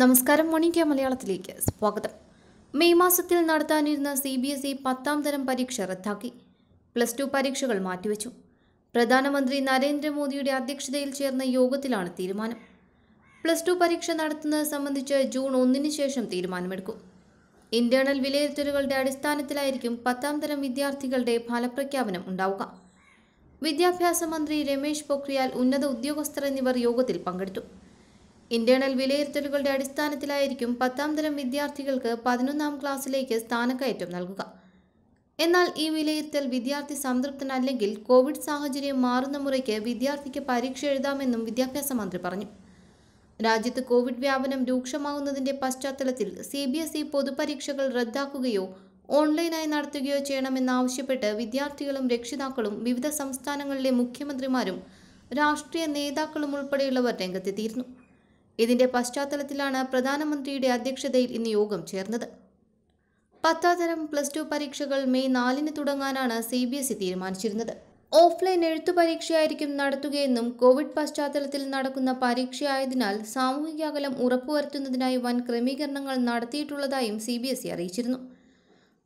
നമസ്കാരം മണി ഇന്ത്യ മലയാളത്തിലേക്ക് സ്വാഗതം മെയ് മാസത്തിൽ നടത്താനിരുന്ന സി ബി എസ് ഇ പത്താം തരം പരീക്ഷ റദ്ദാക്കി പ്ലസ് ടു പരീക്ഷകൾ മാറ്റിവെച്ചു പ്രധാനമന്ത്രി നരേന്ദ്രമോദിയുടെ അധ്യക്ഷതയിൽ ചേർന്ന യോഗത്തിലാണ് തീരുമാനം പ്ലസ് ടു പരീക്ഷ നടത്തുന്നത് സംബന്ധിച്ച് ജൂൺ ഒന്നിന് ശേഷം തീരുമാനമെടുക്കും ഇന്റേണൽ വിലയിരുത്തലുകളുടെ അടിസ്ഥാനത്തിലായിരിക്കും പത്താം തരം വിദ്യാർത്ഥികളുടെ ഫലപ്രഖ്യാപനം ഉണ്ടാവുക വിദ്യാഭ്യാസ മന്ത്രി രമേശ് പൊഖ്രിയാൽ ഉന്നത ഉദ്യോഗസ്ഥർ എന്നിവർ യോഗത്തിൽ പങ്കെടുത്തു ഇന്റേണൽ വിലയിരുത്തലുകളുടെ അടിസ്ഥാനത്തിലായിരിക്കും പത്താം തരം വിദ്യാർത്ഥികൾക്ക് പതിനൊന്നാം ക്ലാസ്സിലേക്ക് സ്ഥാനക്കയറ്റം നൽകുക എന്നാൽ ഈ വിലയിരുത്തൽ വിദ്യാർത്ഥി സംതൃപ്തനല്ലെങ്കിൽ കോവിഡ് സാഹചര്യം മാറുന്ന മുറയ്ക്ക് വിദ്യാർത്ഥിക്ക് പരീക്ഷ എഴുതാമെന്നും വിദ്യാഭ്യാസ മന്ത്രി പറഞ്ഞു രാജ്യത്ത് കോവിഡ് വ്യാപനം രൂക്ഷമാകുന്നതിന്റെ പശ്ചാത്തലത്തിൽ സി ബി എസ് ഇ പൊതുപരീക്ഷകൾ റദ്ദാക്കുകയോ ഓൺലൈനായി നടത്തുകയോ ചെയ്യണമെന്നാവശ്യപ്പെട്ട് വിദ്യാർത്ഥികളും രക്ഷിതാക്കളും വിവിധ സംസ്ഥാനങ്ങളിലെ മുഖ്യമന്ത്രിമാരും രാഷ്ട്രീയ നേതാക്കളും ഉൾപ്പെടെയുള്ളവർ രംഗത്തെത്തിയിരുന്നു ഇതിന്റെ പശ്ചാത്തലത്തിലാണ് പ്രധാനമന്ത്രിയുടെ അധ്യക്ഷതയിൽ ഇന്ന് യോഗം ചേർന്നത് പത്താം പ്ലസ് ടു പരീക്ഷകൾ മെയ് നാലിന് തുടങ്ങാനാണ് സി ബി എസ് ഇ തീരുമാനിച്ചിരുന്നത് ഓഫ്ലൈൻ എഴുത്തു പരീക്ഷയായിരിക്കും നടത്തുകയെന്നും കോവിഡ് പശ്ചാത്തലത്തിൽ നടക്കുന്ന പരീക്ഷയായതിനാൽ സാമൂഹിക അകലം ഉറപ്പുവരുത്തുന്നതിനായി വൻ ക്രമീകരണങ്ങൾ നടത്തിയിട്ടുള്ളതായും സി ബി എസ് ഇ അറിയിച്ചിരുന്നു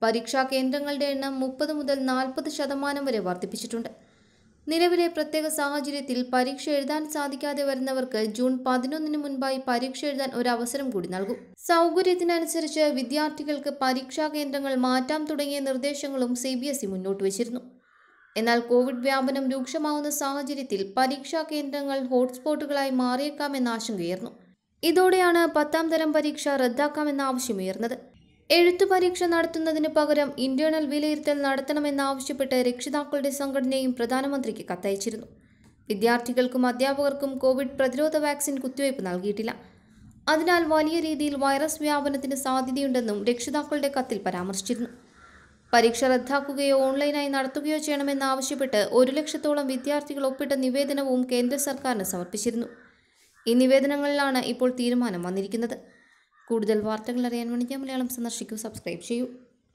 പരീക്ഷാ കേന്ദ്രങ്ങളുടെ എണ്ണം മുപ്പത് മുതൽ നാൽപ്പത് ശതമാനം വരെ വർദ്ധിപ്പിച്ചിട്ടുണ്ട് നിലവിലെ പ്രത്യേക സാഹചര്യത്തിൽ പരീക്ഷ എഴുതാൻ സാധിക്കാതെ വരുന്നവർക്ക് ജൂൺ പതിനൊന്നിന് മുൻപായി പരീക്ഷ എഴുതാൻ ഒരു അവസരം കൂടി നൽകും സൗകര്യത്തിനനുസരിച്ച് വിദ്യാർത്ഥികൾക്ക് പരീക്ഷാ കേന്ദ്രങ്ങൾ മാറ്റാം തുടങ്ങിയ നിർദ്ദേശങ്ങളും സി ബി എസ് ഇ മുന്നോട്ട് വച്ചിരുന്നു എന്നാൽ കോവിഡ് വ്യാപനം രൂക്ഷമാവുന്ന സാഹചര്യത്തിൽ പരീക്ഷാ കേന്ദ്രങ്ങൾ ഹോട്ട്സ്പോട്ടുകളായി മാറിയേക്കാമെന്ന ആശങ്കയേർന്നു ഇതോടെയാണ് പത്താം തരം പരീക്ഷ റദ്ദാക്കാമെന്ന ആവശ്യമുയർന്നത് എഴുത്തു പരീക്ഷ നടത്തുന്നതിന് പകരം ഇന്റേണൽ വിലയിരുത്തൽ നടത്തണമെന്നാവശ്യപ്പെട്ട് രക്ഷിതാക്കളുടെ സംഘടനയും പ്രധാനമന്ത്രിക്ക് കത്തയച്ചിരുന്നു വിദ്യാർത്ഥികൾക്കും അധ്യാപകർക്കും കോവിഡ് പ്രതിരോധ വാക്സിൻ കുത്തിവയ്പ് നൽകിയിട്ടില്ല അതിനാൽ വലിയ രീതിയിൽ വൈറസ് വ്യാപനത്തിന് സാധ്യതയുണ്ടെന്നും രക്ഷിതാക്കളുടെ കത്തിൽ പരാമർശിച്ചിരുന്നു പരീക്ഷ റദ്ദാക്കുകയോ ഓൺലൈനായി നടത്തുകയോ ചെയ്യണമെന്നാവശ്യപ്പെട്ട് ഒരു ലക്ഷത്തോളം വിദ്യാർത്ഥികൾ ഒപ്പിട്ട നിവേദനവും കേന്ദ്ര സർക്കാരിന് സമർപ്പിച്ചിരുന്നു ഈ നിവേദനങ്ങളിലാണ് ഇപ്പോൾ തീരുമാനം വന്നിരിക്കുന്നത് കൂടുതൽ വാർത്തകൾ അറിയാൻ വേണ്ടി മലയാളം സന്ദർശിക്കൂ സബ്സ്ക്രൈബ് ചെയ്യൂ